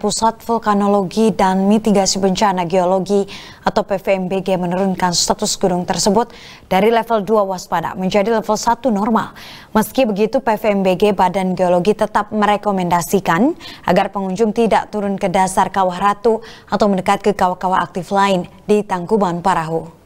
Pusat Vulkanologi dan Mitigasi Bencana Geologi atau PVMBG menurunkan status gunung tersebut dari level 2 waspada menjadi level 1 normal. Meski begitu PVMBG Badan Geologi tetap merekomendasikan agar pengunjung tidak turun ke dasar Kawah Ratu atau mendekat ke kawah-kawah aktif lain di Tangkuban Parahu.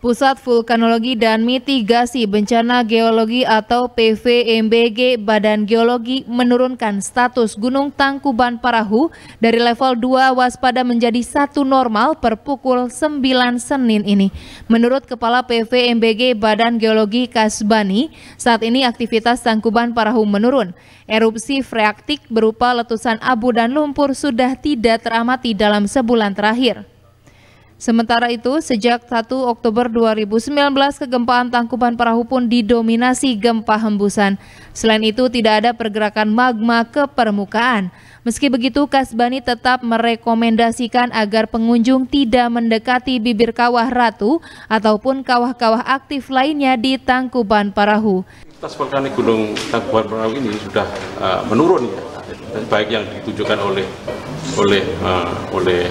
Pusat Vulkanologi dan Mitigasi Bencana Geologi atau PVMBG Badan Geologi menurunkan status Gunung Tangkuban Parahu dari level 2 waspada menjadi satu normal per pukul 9 Senin ini. Menurut Kepala PVMBG Badan Geologi Kasbani, saat ini aktivitas Tangkuban Parahu menurun. Erupsi freatik berupa letusan abu dan lumpur sudah tidak teramati dalam sebulan terakhir. Sementara itu, sejak 1 Oktober 2019, kegempaan tangkuban perahu pun didominasi gempa hembusan. Selain itu, tidak ada pergerakan magma ke permukaan. Meski begitu, Kasbani tetap merekomendasikan agar pengunjung tidak mendekati bibir kawah Ratu ataupun kawah-kawah aktif lainnya di tangkuban perahu. Tas vulkanik Gunung Tangkuban Perahu ini sudah uh, menurun ya, baik yang ditujukan oleh oleh uh, oleh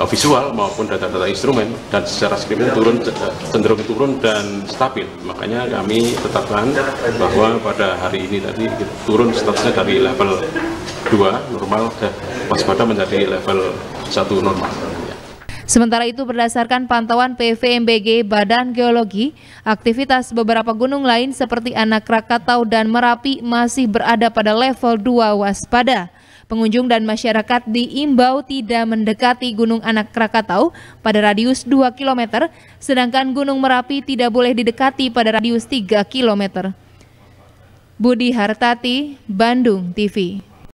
Eh, visual maupun data-data instrumen dan secara skripnya turun cenderung turun dan stabil. Makanya kami tetapkan bahwa pada hari ini tadi turun statusnya dari level 2 normal ke waspada menjadi level 1 normal. Sementara itu berdasarkan pantauan PVMBG Badan Geologi, aktivitas beberapa gunung lain seperti Anak Rakatau dan Merapi masih berada pada level 2 waspada. Pengunjung dan masyarakat diimbau tidak mendekati Gunung Anak Krakatau pada radius 2 km, sedangkan Gunung Merapi tidak boleh didekati pada radius 3 km. Budi Hartati, Bandung TV.